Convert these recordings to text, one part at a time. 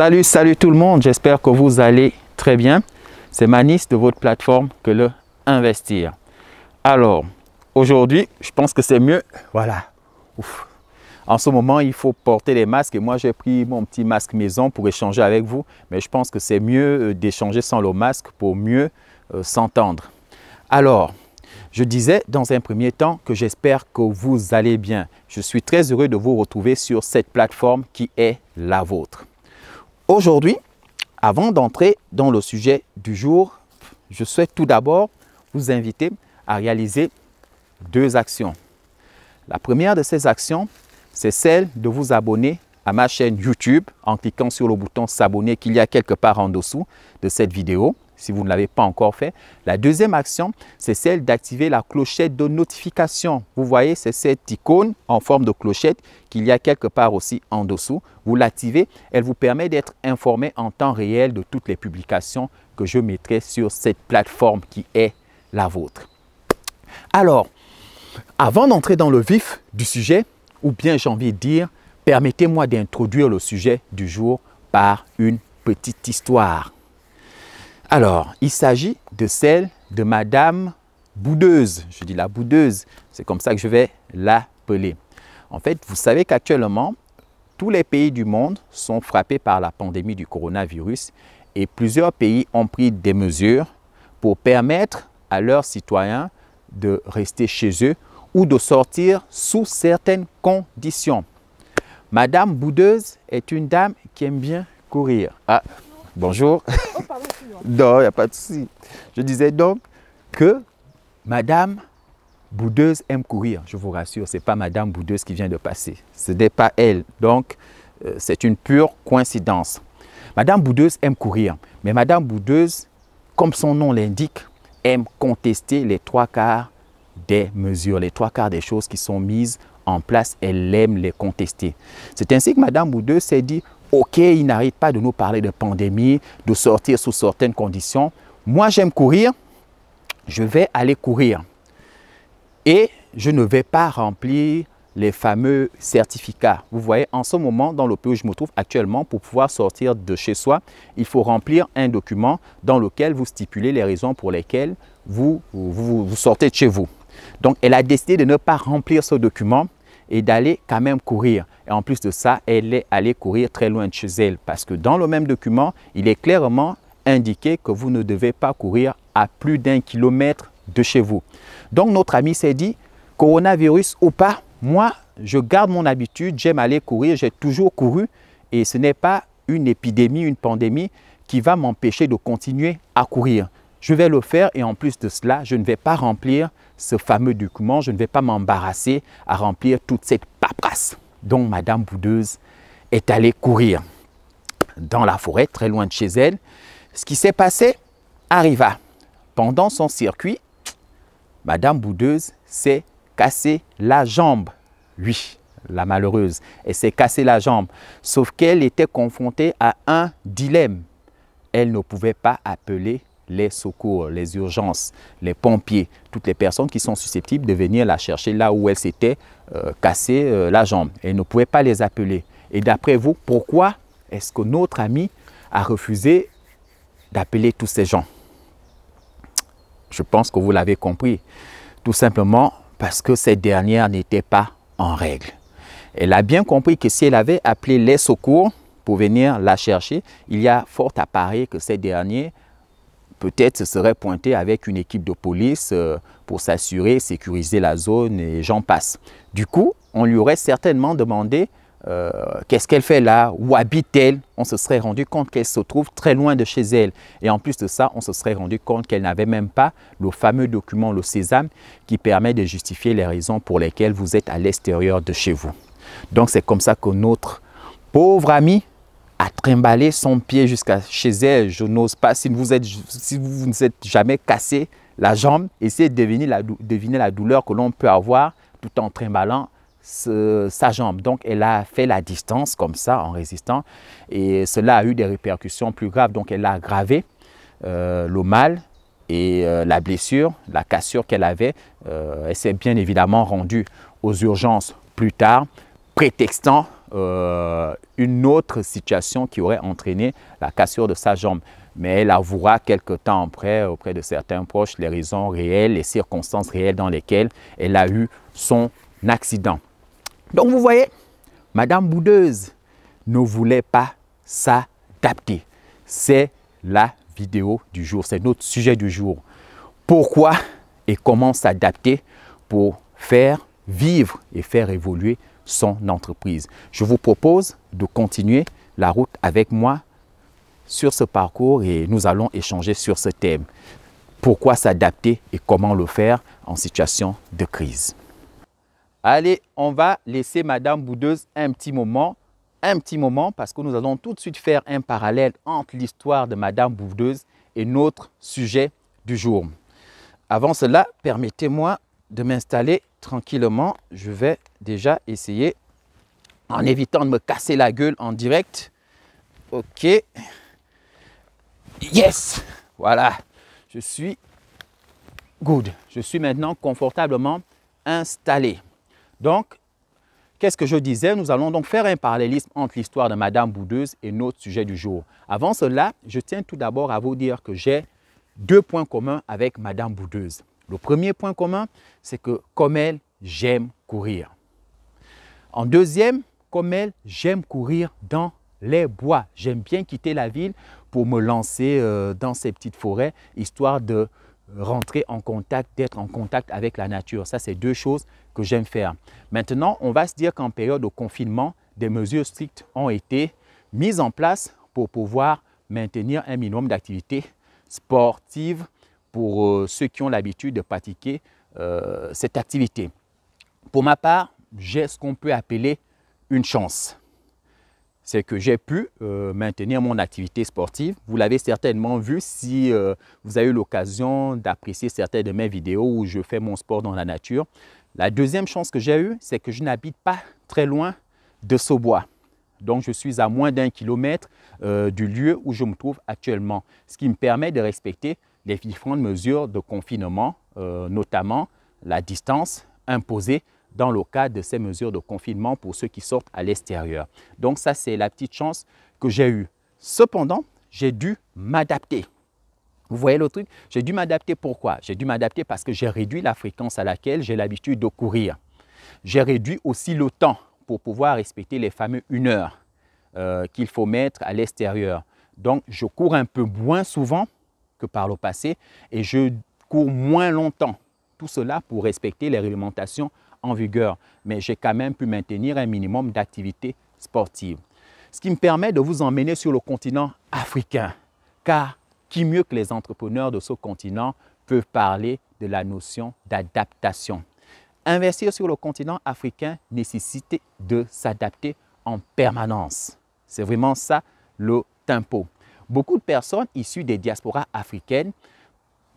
Salut, salut tout le monde, j'espère que vous allez très bien. C'est Manis de votre plateforme que le investir. Alors, aujourd'hui, je pense que c'est mieux. Voilà. Ouf. En ce moment, il faut porter les masques et moi j'ai pris mon petit masque maison pour échanger avec vous, mais je pense que c'est mieux euh, d'échanger sans le masque pour mieux euh, s'entendre. Alors, je disais dans un premier temps que j'espère que vous allez bien. Je suis très heureux de vous retrouver sur cette plateforme qui est la vôtre. Aujourd'hui, avant d'entrer dans le sujet du jour, je souhaite tout d'abord vous inviter à réaliser deux actions. La première de ces actions, c'est celle de vous abonner à ma chaîne YouTube en cliquant sur le bouton s'abonner qu'il y a quelque part en dessous de cette vidéo si vous ne l'avez pas encore fait. La deuxième action, c'est celle d'activer la clochette de notification. Vous voyez, c'est cette icône en forme de clochette qu'il y a quelque part aussi en dessous. Vous l'activez, elle vous permet d'être informé en temps réel de toutes les publications que je mettrai sur cette plateforme qui est la vôtre. Alors, avant d'entrer dans le vif du sujet, ou bien j'ai envie de dire, permettez-moi d'introduire le sujet du jour par une petite histoire. Alors, il s'agit de celle de Madame Boudeuse. Je dis la Boudeuse, c'est comme ça que je vais l'appeler. En fait, vous savez qu'actuellement, tous les pays du monde sont frappés par la pandémie du coronavirus et plusieurs pays ont pris des mesures pour permettre à leurs citoyens de rester chez eux ou de sortir sous certaines conditions. Madame Boudeuse est une dame qui aime bien courir. Ah. Bonjour. Oh, non, il n'y a pas de souci. Je disais donc que Madame Boudeuse aime courir. Je vous rassure, ce n'est pas Madame Boudeuse qui vient de passer. Ce n'est pas elle. Donc, euh, c'est une pure coïncidence. Madame Boudeuse aime courir. Mais Madame Boudeuse, comme son nom l'indique, aime contester les trois quarts des mesures, les trois quarts des choses qui sont mises en place. Elle aime les contester. C'est ainsi que Madame Boudeuse s'est dit, Ok, il n'arrête pas de nous parler de pandémie, de sortir sous certaines conditions. Moi, j'aime courir. Je vais aller courir. Et je ne vais pas remplir les fameux certificats. Vous voyez, en ce moment, dans le pays où je me trouve actuellement, pour pouvoir sortir de chez soi, il faut remplir un document dans lequel vous stipulez les raisons pour lesquelles vous, vous sortez de chez vous. Donc, elle a décidé de ne pas remplir ce document et d'aller quand même courir. Et en plus de ça, elle est allée courir très loin de chez elle parce que dans le même document, il est clairement indiqué que vous ne devez pas courir à plus d'un kilomètre de chez vous. Donc notre ami s'est dit, coronavirus ou pas, moi, je garde mon habitude, j'aime aller courir, j'ai toujours couru et ce n'est pas une épidémie, une pandémie qui va m'empêcher de continuer à courir. Je vais le faire et en plus de cela, je ne vais pas remplir ce fameux document, je ne vais pas m'embarrasser à remplir toute cette paperasse. Donc Madame Boudeuse est allée courir dans la forêt, très loin de chez elle. Ce qui s'est passé arriva. Pendant son circuit, Madame Boudeuse s'est cassée la jambe. Oui, la malheureuse, elle s'est cassée la jambe. Sauf qu'elle était confrontée à un dilemme. Elle ne pouvait pas appeler les secours, les urgences, les pompiers, toutes les personnes qui sont susceptibles de venir la chercher là où elle s'était euh, cassée euh, la jambe. Elle ne pouvait pas les appeler. Et d'après vous, pourquoi est-ce que notre ami a refusé d'appeler tous ces gens Je pense que vous l'avez compris. Tout simplement parce que cette dernière n'était pas en règle. Elle a bien compris que si elle avait appelé les secours pour venir la chercher, il y a fort à parier que ces derniers peut-être se serait pointé avec une équipe de police euh, pour s'assurer, sécuriser la zone et j'en passe. Du coup, on lui aurait certainement demandé euh, qu'est-ce qu'elle fait là, où habite-t-elle On se serait rendu compte qu'elle se trouve très loin de chez elle. Et en plus de ça, on se serait rendu compte qu'elle n'avait même pas le fameux document, le Césame, qui permet de justifier les raisons pour lesquelles vous êtes à l'extérieur de chez vous. Donc c'est comme ça que notre pauvre ami à trimballer son pied jusqu'à chez elle. Je n'ose pas, si vous, êtes, si vous êtes jamais cassé la jambe, essayez de deviner la, douleur que l'on peut avoir tout en trimballant sa jambe. Donc, elle a fait la distance comme ça en résistant et cela a eu des répercussions plus graves. Donc, elle a aggravé euh, le mal et euh, la blessure, la cassure qu'elle avait. Euh, elle s'est bien évidemment rendue aux urgences plus tard, prétextant euh, une autre situation qui aurait entraîné la cassure de sa jambe. Mais elle avouera quelque temps après, auprès de certains proches, les raisons réelles, les circonstances réelles dans lesquelles elle a eu son accident. Donc vous voyez, Madame Boudeuse ne voulait pas s'adapter. C'est la vidéo du jour, c'est notre sujet du jour. Pourquoi et comment s'adapter pour faire vivre et faire évoluer son entreprise. Je vous propose de continuer la route avec moi sur ce parcours et nous allons échanger sur ce thème. Pourquoi s'adapter et comment le faire en situation de crise. Allez, on va laisser Madame Boudeuse un petit moment, un petit moment parce que nous allons tout de suite faire un parallèle entre l'histoire de Madame Boudeuse et notre sujet du jour. Avant cela, permettez-moi de m'installer tranquillement, je vais déjà essayer en évitant de me casser la gueule en direct. Ok. Yes. Voilà. Je suis good. Je suis maintenant confortablement installé. Donc, qu'est-ce que je disais Nous allons donc faire un parallélisme entre l'histoire de Madame Boudeuse et notre sujet du jour. Avant cela, je tiens tout d'abord à vous dire que j'ai deux points communs avec Madame Boudeuse. Le premier point commun, c'est que comme elle, j'aime courir. En deuxième, comme elle, j'aime courir dans les bois. J'aime bien quitter la ville pour me lancer euh, dans ces petites forêts, histoire de rentrer en contact, d'être en contact avec la nature. Ça, c'est deux choses que j'aime faire. Maintenant, on va se dire qu'en période de confinement, des mesures strictes ont été mises en place pour pouvoir maintenir un minimum d'activités sportives pour euh, ceux qui ont l'habitude de pratiquer euh, cette activité. Pour ma part, j'ai ce qu'on peut appeler une chance. C'est que j'ai pu euh, maintenir mon activité sportive. Vous l'avez certainement vu si vous avez eu l'occasion d'apprécier certaines de mes vidéos où je fais mon sport dans la nature. La deuxième chance que j'ai eue, c'est que je n'habite pas très loin de Saubois. Donc, je suis à moins d'un kilomètre du lieu où je me trouve actuellement, ce qui me permet de respecter les différentes mesures de confinement, euh, notamment la distance imposée dans le cadre de ces mesures de confinement pour ceux qui sortent à l'extérieur. Donc ça, c'est la petite chance que j'ai eue. Cependant, j'ai dû m'adapter. Vous voyez le truc J'ai dû m'adapter. Pourquoi J'ai dû m'adapter parce que j'ai réduit la fréquence à laquelle j'ai l'habitude de courir. J'ai réduit aussi le temps pour pouvoir respecter les fameux une heure euh, qu'il faut mettre à l'extérieur. Donc, je cours un peu moins souvent que par le passé et je cours moins longtemps. Tout cela pour respecter les réglementations en vigueur, mais j'ai quand même pu maintenir un minimum d'activité sportive. Ce qui me permet de vous emmener sur le continent africain, car qui mieux que les entrepreneurs de ce continent peuvent parler de la notion d'adaptation. Investir sur le continent africain nécessite de s'adapter en permanence. C'est vraiment ça le tempo beaucoup de personnes issues des diasporas africaines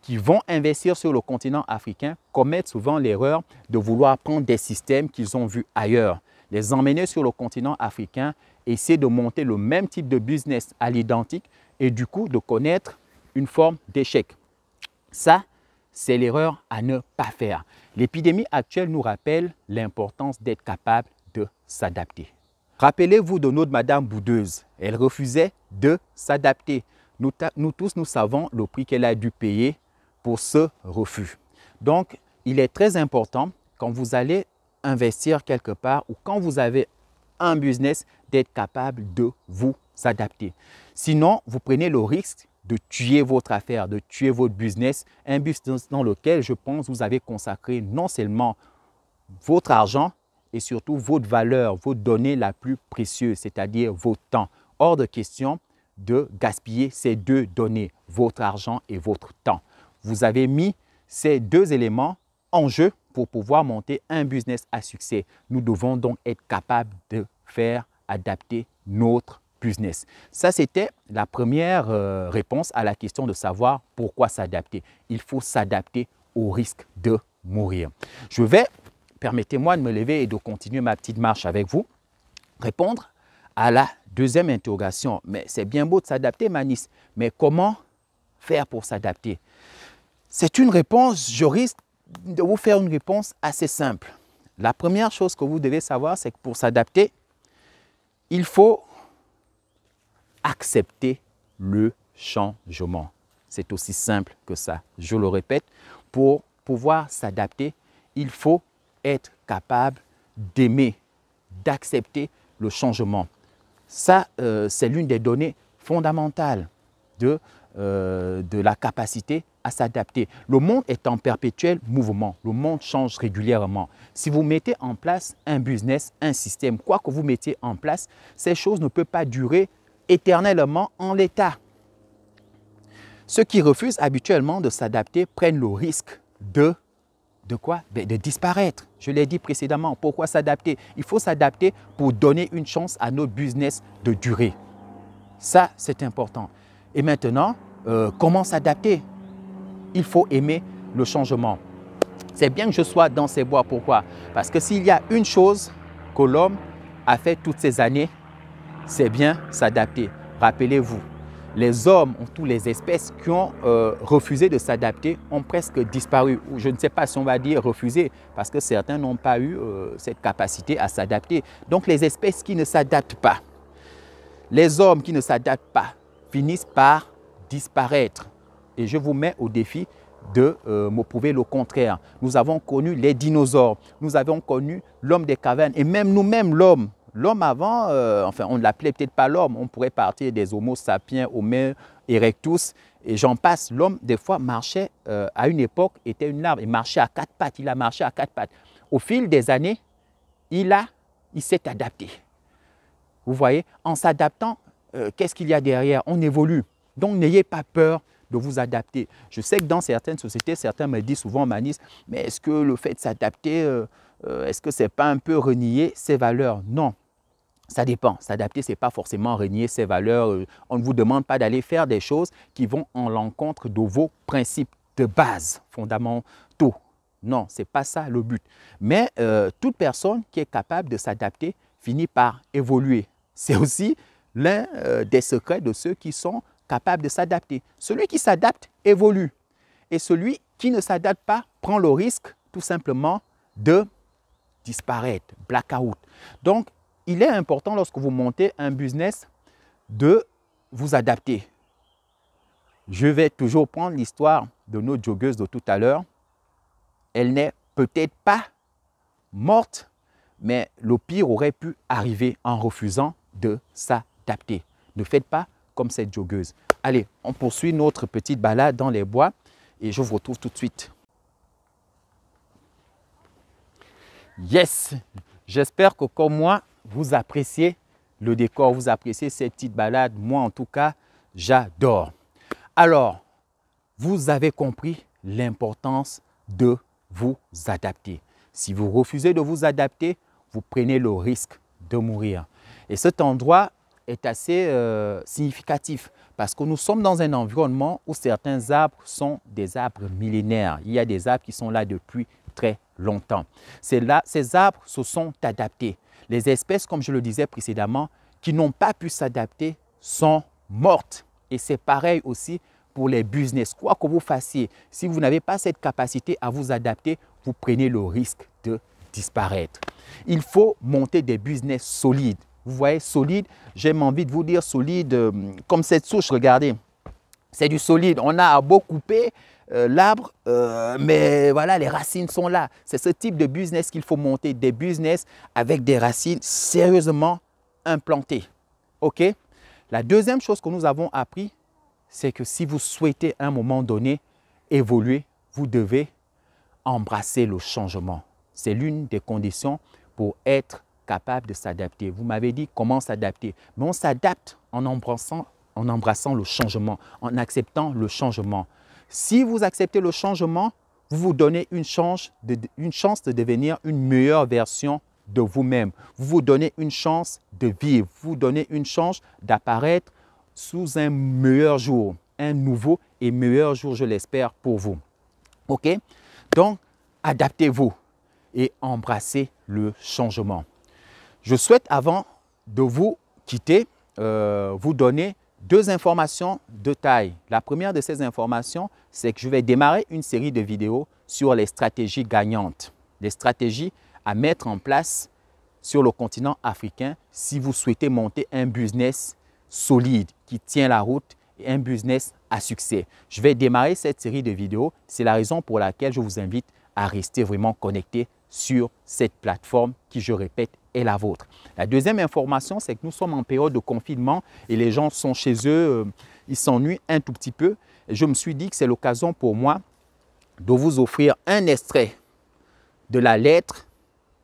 qui vont investir sur le continent africain commettent souvent l'erreur de vouloir prendre des systèmes qu'ils ont vus ailleurs, les emmener sur le continent africain, essayer de monter le même type de business à l'identique et du coup de connaître une forme d'échec. Ça, c'est l'erreur à ne pas faire. L'épidémie actuelle nous rappelle l'importance d'être capable de s'adapter. Rappelez-vous de notre Madame Boudeuse. Elle refusait de s'adapter. Nous, nous, tous, nous savons le prix qu'elle a dû payer pour ce refus. Donc, il est très important quand vous allez investir quelque part ou quand vous avez un business d'être capable de vous adapter. Sinon, vous prenez le risque de tuer votre affaire, de tuer votre business, un business dans lequel je pense vous avez consacré non seulement votre argent, et surtout votre valeur, vos données la plus précieuse, c'est-à-dire vos temps. Hors de question de gaspiller ces deux données, votre argent et votre temps. Vous avez mis ces deux éléments en jeu pour pouvoir monter un business à succès. Nous devons donc être capables de faire adapter notre business. Ça, c'était la première euh, réponse à la question de savoir pourquoi s'adapter. Il faut s'adapter au risque de mourir. Je vais permettez-moi de me lever et de continuer ma petite marche avec vous. Répondre à la deuxième interrogation. Mais c'est bien beau de s'adapter, Manis, mais comment faire pour s'adapter C'est une réponse, je risque de vous faire une réponse assez simple. La première chose que vous devez savoir, c'est que pour s'adapter, il faut accepter le changement. C'est aussi simple que ça. Je le répète, pour pouvoir s'adapter, il faut être capable d'aimer, d'accepter le changement. Ça, euh, c'est l'une des données fondamentales de, euh, de la capacité à s'adapter. Le monde est en perpétuel mouvement. Le monde change régulièrement. Si vous mettez en place un business, un système, quoi que vous mettiez en place, ces choses ne peuvent pas durer éternellement en l'état. Ceux qui refusent habituellement de s'adapter prennent le risque de de quoi ben, De disparaître. Je l'ai dit précédemment, pourquoi s'adapter Il faut s'adapter pour donner une chance à notre business de durer. Ça, c'est important. Et maintenant, euh, comment s'adapter Il faut aimer le changement. C'est bien que je sois dans ces bois. Pourquoi Parce que s'il y a une chose que l'homme a fait toutes ces années, c'est bien s'adapter. Rappelez-vous, les hommes ou toutes les espèces qui ont euh, refusé de s'adapter ont presque disparu. Je ne sais pas si on va dire refuser, parce que certains n'ont pas eu euh, cette capacité à s'adapter. Donc les espèces qui ne s'adaptent pas, les hommes qui ne s'adaptent pas, finissent par disparaître. Et je vous mets au défi de euh, me prouver le contraire. Nous avons connu les dinosaures, nous avons connu l'homme des cavernes, et même nous-mêmes l'homme L'homme avant, euh, enfin, on ne l'appelait peut-être pas l'homme, on pourrait partir des Homo sapiens, Homo erectus, et j'en passe. L'homme, des fois, marchait euh, à une époque, était une larve, il marchait à quatre pattes, il a marché à quatre pattes. Au fil des années, il, a, il s'est adapté. Vous voyez, en s'adaptant, euh, qu'est-ce qu'il y a derrière On évolue. Donc, n'ayez pas peur de vous adapter. Je sais que dans certaines sociétés, certains me disent souvent, Manis, mais est-ce que le fait de s'adapter, est-ce que ce n'est pas un peu renier ses valeurs Non ça dépend. S'adapter, ce n'est pas forcément régner ses valeurs. Euh, on ne vous demande pas d'aller faire des choses qui vont en l'encontre de vos principes de base, fondamentaux. Non, ce n'est pas ça le but. Mais euh, toute personne qui est capable de s'adapter finit par évoluer. C'est aussi l'un euh, des secrets de ceux qui sont capables de s'adapter. Celui qui s'adapte évolue. Et celui qui ne s'adapte pas prend le risque tout simplement de disparaître, blackout. Donc, il est important lorsque vous montez un business de vous adapter. Je vais toujours prendre l'histoire de notre joggeuse de tout à l'heure. Elle n'est peut-être pas morte, mais le pire aurait pu arriver en refusant de s'adapter. Ne faites pas comme cette joggeuse. Allez, on poursuit notre petite balade dans les bois et je vous retrouve tout de suite. Yes, j'espère que comme moi, vous appréciez le décor, vous appréciez cette petite balade. Moi, en tout cas, j'adore. Alors, vous avez compris l'importance de vous adapter. Si vous refusez de vous adapter, vous prenez le risque de mourir. Et cet endroit est assez euh, significatif parce que nous sommes dans un environnement où certains arbres sont des arbres millénaires. Il y a des arbres qui sont là depuis très longtemps. ces arbres se sont adaptés. Les espèces, comme je le disais précédemment, qui n'ont pas pu s'adapter sont mortes. Et c'est pareil aussi pour les business. Quoi que vous fassiez, si vous n'avez pas cette capacité à vous adapter, vous prenez le risque de disparaître. Il faut monter des business solides. Vous voyez, solides, j'ai envie de vous dire solides, euh, comme cette souche, regardez c'est du solide. On a beau couper euh, l'arbre, euh, mais voilà, les racines sont là. C'est ce type de business qu'il faut monter, des business avec des racines sérieusement implantées. OK La deuxième chose que nous avons appris, c'est que si vous souhaitez à un moment donné évoluer, vous devez embrasser le changement. C'est l'une des conditions pour être capable de s'adapter. Vous m'avez dit comment s'adapter, mais on s'adapte en embrassant en embrassant le changement, en acceptant le changement. Si vous acceptez le changement, vous vous donnez une chance de, une chance de devenir une meilleure version de vous-même. Vous vous donnez une chance de vivre. Vous vous donnez une chance d'apparaître sous un meilleur jour, un nouveau et meilleur jour, je l'espère, pour vous. OK Donc, adaptez-vous et embrassez le changement. Je souhaite, avant de vous quitter, euh, vous donner deux informations de taille. La première de ces informations, c'est que je vais démarrer une série de vidéos sur les stratégies gagnantes, les stratégies à mettre en place sur le continent africain si vous souhaitez monter un business solide qui tient la route et un business à succès. Je vais démarrer cette série de vidéos. C'est la raison pour laquelle je vous invite à rester vraiment connecté sur cette plateforme qui, je répète, la vôtre. La deuxième information, c'est que nous sommes en période de confinement et les gens sont chez eux, euh, ils s'ennuient un tout petit peu. je me suis dit que c'est l'occasion pour moi de vous offrir un extrait de la lettre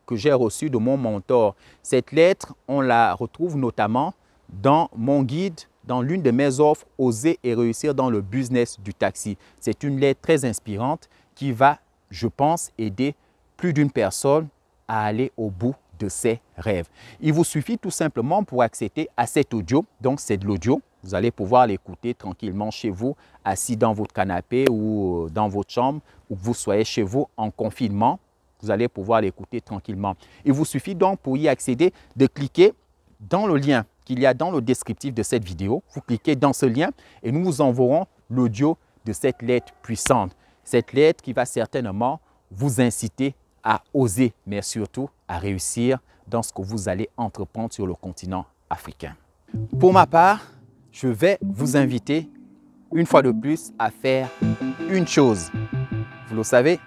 que j'ai reçue de mon mentor. Cette lettre, on la retrouve notamment dans mon guide, dans l'une de mes offres Oser et réussir dans le business du taxi. C'est une lettre très inspirante qui va, je pense, aider plus d'une personne à aller au bout de ses rêves. Il vous suffit tout simplement pour accéder à cet audio. Donc, c'est de l'audio. Vous allez pouvoir l'écouter tranquillement chez vous, assis dans votre canapé ou euh, dans votre chambre, ou que vous soyez chez vous en confinement. Vous allez pouvoir l'écouter tranquillement. Il vous suffit donc pour y accéder de cliquer dans le lien qu'il y a dans le descriptif de cette vidéo. Vous cliquez dans ce lien et nous vous enverrons l'audio de cette lettre puissante. Cette lettre qui va certainement vous inciter à oser, mais surtout à réussir dans ce que vous allez entreprendre sur le continent africain. Pour ma part, je vais vous inviter une fois de plus à faire une chose. Vous le savez,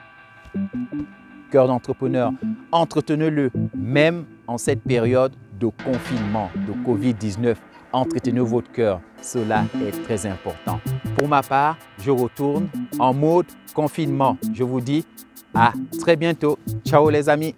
cœur d'entrepreneur, entretenez-le même en cette période de confinement, de Covid-19. Entretenez votre cœur, cela est très important. Pour ma part, je retourne en mode confinement. Je vous dis à très bientôt. Ciao les amis.